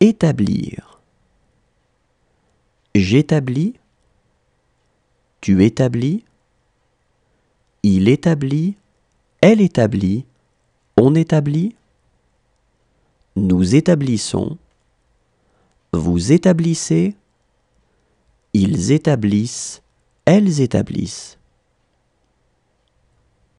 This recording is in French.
Établir. J'établis. Tu établis. Il établit. Elle établit. On établit. Nous établissons. Vous établissez. Ils établissent. Elles établissent.